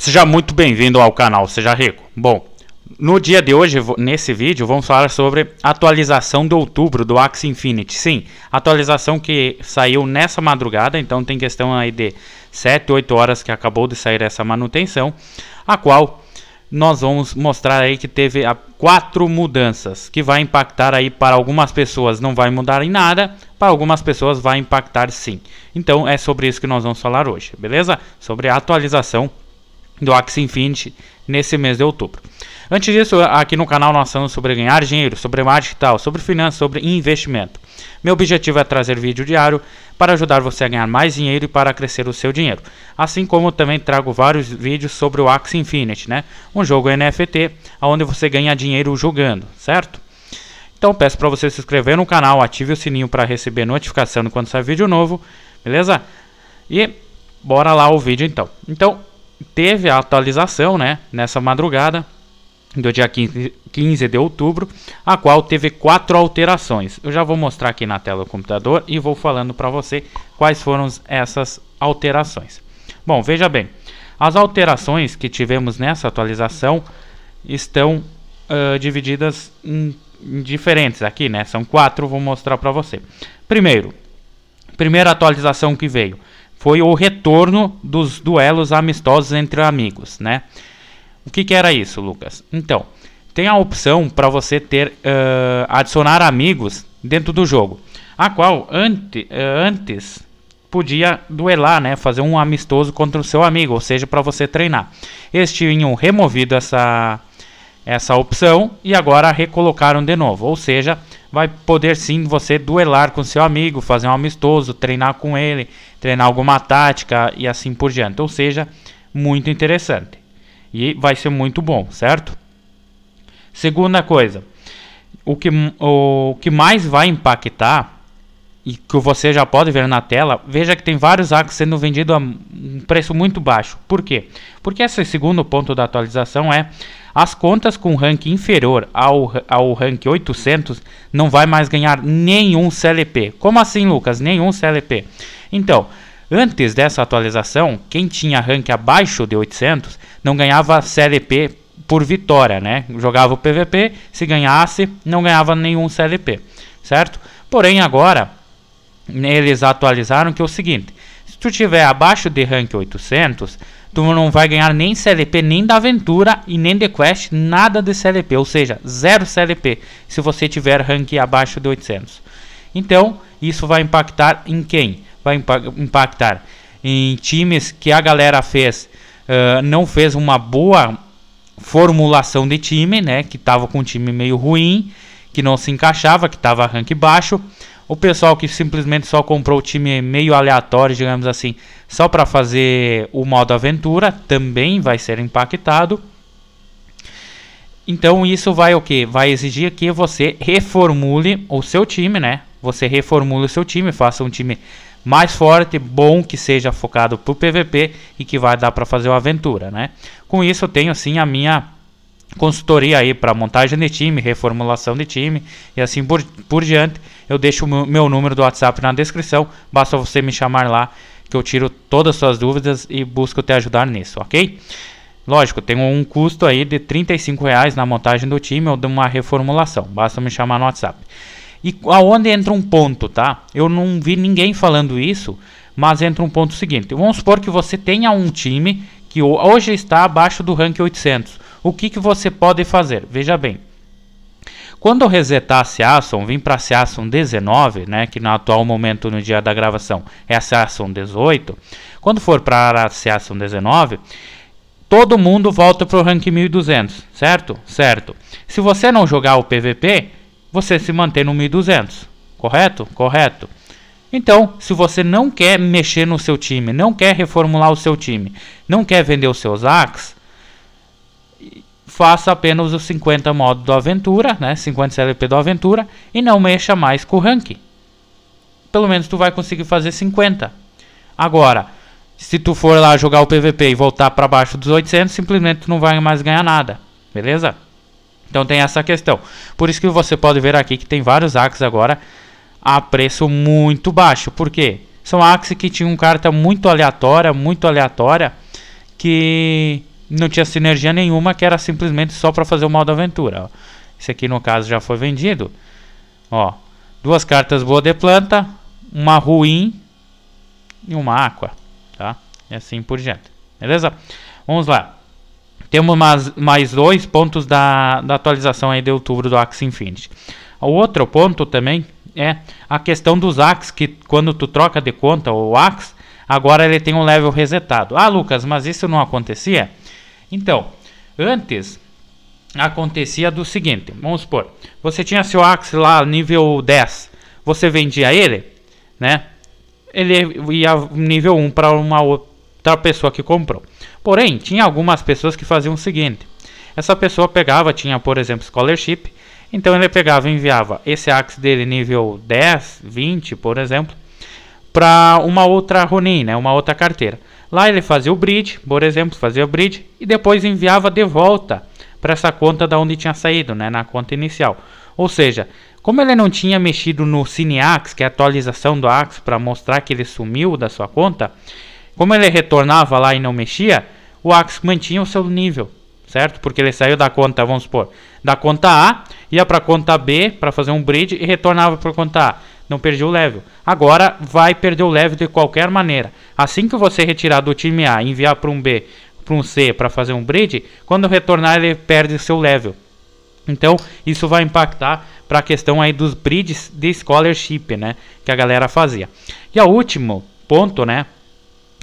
Seja muito bem-vindo ao canal Seja Rico. Bom, no dia de hoje, nesse vídeo, vamos falar sobre atualização de outubro do Axie Infinity. Sim, atualização que saiu nessa madrugada, então tem questão aí de 7, 8 horas que acabou de sair essa manutenção, a qual nós vamos mostrar aí que teve ah, quatro mudanças, que vai impactar aí para algumas pessoas não vai mudar em nada, para algumas pessoas vai impactar sim. Então é sobre isso que nós vamos falar hoje, beleza? Sobre a atualização do Axie Infinity nesse mês de outubro. Antes disso, aqui no canal nós falamos sobre ganhar dinheiro, sobre marketing tal, sobre finanças, sobre investimento. Meu objetivo é trazer vídeo diário para ajudar você a ganhar mais dinheiro e para crescer o seu dinheiro. Assim como também trago vários vídeos sobre o Axie Infinity, né? Um jogo NFT onde você ganha dinheiro jogando, certo? Então peço para você se inscrever no canal, ative o sininho para receber notificação quando sair vídeo novo, beleza? E bora lá o vídeo então. Então, teve a atualização né, nessa madrugada do dia 15 de outubro, a qual teve quatro alterações. Eu já vou mostrar aqui na tela do computador e vou falando para você quais foram essas alterações. Bom, veja bem, as alterações que tivemos nessa atualização estão uh, divididas em, em diferentes aqui, né? São quatro, vou mostrar para você. Primeiro, primeira atualização que veio, foi o retorno dos duelos amistosos entre amigos, né? O que, que era isso, Lucas? Então, tem a opção para você ter uh, adicionar amigos dentro do jogo, a qual ante, uh, antes podia duelar, né, fazer um amistoso contra o seu amigo, ou seja, para você treinar. Eles tinham removido essa essa opção e agora recolocaram de novo, ou seja, vai poder sim você duelar com seu amigo, fazer um amistoso, treinar com ele, treinar alguma tática e assim por diante. Ou seja, muito interessante. E vai ser muito bom, certo? Segunda coisa, o que, o que mais vai impactar e que você já pode ver na tela, veja que tem vários arcos sendo vendidos a um preço muito baixo. Por quê? Porque esse segundo ponto da atualização é as contas com ranking inferior ao, ao rank 800 não vai mais ganhar nenhum CLP. Como assim, Lucas? Nenhum CLP. Então, antes dessa atualização, quem tinha rank abaixo de 800 não ganhava CLP por vitória, né? Jogava o PVP, se ganhasse, não ganhava nenhum CLP, certo? Porém, agora, eles atualizaram que é o seguinte, se tu tiver abaixo de rank 800 tu não vai ganhar nem CLP, nem da aventura e nem de quest, nada de CLP, ou seja, zero CLP, se você tiver rank abaixo de 800. Então, isso vai impactar em quem? Vai impactar em times que a galera fez, uh, não fez uma boa formulação de time, né, que estava com um time meio ruim, que não se encaixava, que estava rank baixo, o pessoal que simplesmente só comprou o time meio aleatório, digamos assim, só para fazer o modo aventura, também vai ser impactado. Então isso vai o que? Vai exigir que você reformule o seu time, né? Você reformule o seu time, faça um time mais forte, bom, que seja focado para o PVP e que vai dar para fazer uma aventura, né? Com isso eu tenho sim a minha consultoria aí para montagem de time, reformulação de time e assim por, por diante. Eu deixo o meu número do WhatsApp na descrição, basta você me chamar lá que eu tiro todas as suas dúvidas e busco te ajudar nisso, ok? Lógico, tem um custo aí de 35 reais na montagem do time ou de uma reformulação, basta me chamar no WhatsApp. E aonde entra um ponto, tá? Eu não vi ninguém falando isso, mas entra um ponto seguinte. Vamos supor que você tenha um time que hoje está abaixo do rank 800 o que, que você pode fazer? Veja bem, quando eu resetar a Season, vim para a Season 19, né, que no atual momento, no dia da gravação, é a Season 18. Quando for para a Season 19, todo mundo volta para o rank 1200, certo? Certo. Se você não jogar o PVP, você se mantém no 1200, correto? Correto. Então, se você não quer mexer no seu time, não quer reformular o seu time, não quer vender os seus Axe, faça apenas os 50 modos do Aventura, né, 50 CLP do Aventura, e não mexa mais com o rank. Pelo menos tu vai conseguir fazer 50. Agora, se tu for lá jogar o PVP e voltar para baixo dos 800, simplesmente tu não vai mais ganhar nada, beleza? Então tem essa questão. Por isso que você pode ver aqui que tem vários axes agora a preço muito baixo. Por quê? São axes que tinham carta muito aleatória, muito aleatória, que não tinha sinergia nenhuma, que era simplesmente só para fazer o modo aventura. Ó. Esse aqui no caso já foi vendido. Ó, duas cartas boa de planta, uma ruim e uma aqua, tá? E assim por diante. Beleza? Vamos lá. Temos mais, mais dois pontos da, da atualização aí de outubro do Axe Infinity. O outro ponto também é a questão dos Axe, que quando tu troca de conta o Axe, agora ele tem um level resetado. Ah, Lucas, mas isso não acontecia? Então, antes acontecia do seguinte, vamos supor, você tinha seu Axe lá nível 10, você vendia ele, né? Ele ia nível 1 para uma outra pessoa que comprou. Porém, tinha algumas pessoas que faziam o seguinte: essa pessoa pegava, tinha, por exemplo, scholarship, então ele pegava e enviava esse Axe dele nível 10, 20, por exemplo, para uma outra Ronin, né? Uma outra carteira. Lá ele fazia o bridge, por exemplo, fazia o bridge e depois enviava de volta para essa conta da onde tinha saído, né, na conta inicial. Ou seja, como ele não tinha mexido no CineAx, que é a atualização do Ax para mostrar que ele sumiu da sua conta, como ele retornava lá e não mexia, o Ax mantinha o seu nível, certo? Porque ele saiu da conta, vamos supor, da conta A, ia para a conta B para fazer um bridge e retornava para a conta A não perdeu o level. Agora vai perder o level de qualquer maneira. Assim que você retirar do time A e enviar para um B, para um C para fazer um bridge, quando retornar ele perde seu level. Então, isso vai impactar para a questão aí dos bridges de scholarship, né, que a galera fazia. E o último ponto, né,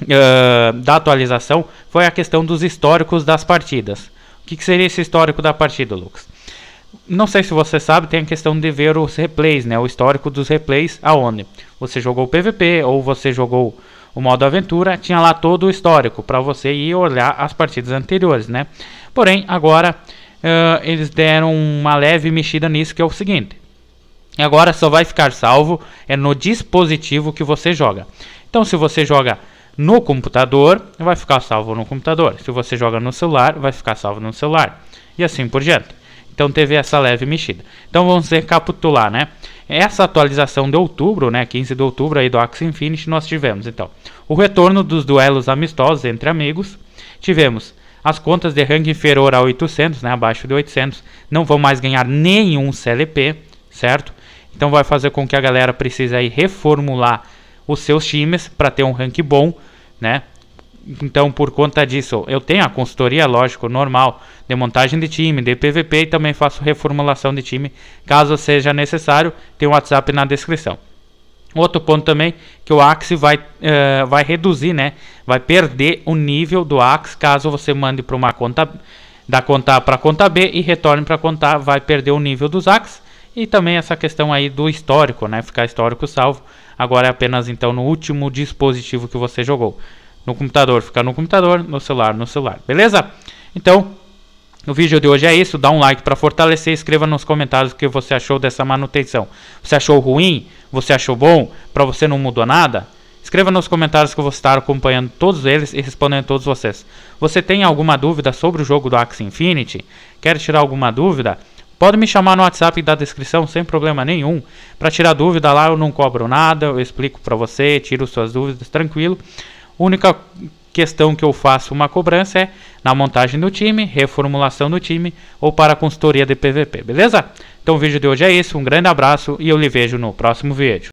uh, da atualização foi a questão dos históricos das partidas. O que, que seria esse histórico da partida, Lucas? Não sei se você sabe, tem a questão de ver os replays, né? O histórico dos replays aonde você jogou o PVP ou você jogou o modo aventura, tinha lá todo o histórico para você ir olhar as partidas anteriores, né? Porém, agora uh, eles deram uma leve mexida nisso que é o seguinte. Agora só vai ficar salvo é no dispositivo que você joga. Então, se você joga no computador, vai ficar salvo no computador. Se você joga no celular, vai ficar salvo no celular. E assim por diante. Então teve essa leve mexida. Então vamos recapitular, né? Essa atualização de outubro, né, 15 de outubro aí do Axie Infinity, nós tivemos então o retorno dos duelos amistosos entre amigos, tivemos as contas de rank inferior a 800, né, abaixo de 800, não vão mais ganhar nenhum CLP, certo? Então vai fazer com que a galera precise aí reformular os seus times para ter um rank bom, né? Então, por conta disso, eu tenho a consultoria, lógico, normal, de montagem de time, de PVP e também faço reformulação de time, caso seja necessário. Tem o WhatsApp na descrição. Outro ponto também que o Axe vai, uh, vai reduzir, né? Vai perder o nível do Axe caso você mande para uma conta da conta A para a conta B e retorne para a conta A, vai perder o nível dos Axe e também essa questão aí do histórico, né? Ficar histórico salvo. Agora é apenas então no último dispositivo que você jogou no computador, ficar no computador, no celular, no celular. Beleza? Então, o vídeo de hoje é isso. Dá um like para fortalecer. Escreva nos comentários o que você achou dessa manutenção. Você achou ruim? Você achou bom? Para você não mudou nada? Escreva nos comentários que eu vou estar acompanhando todos eles e respondendo a todos vocês. Você tem alguma dúvida sobre o jogo do Axie Infinity? Quer tirar alguma dúvida? Pode me chamar no WhatsApp da descrição sem problema nenhum. Para tirar dúvida lá eu não cobro nada, eu explico para você, tiro suas dúvidas tranquilo. Única questão que eu faço uma cobrança é na montagem do time, reformulação do time ou para a consultoria de PVP, beleza? Então o vídeo de hoje é isso, um grande abraço e eu lhe vejo no próximo vídeo.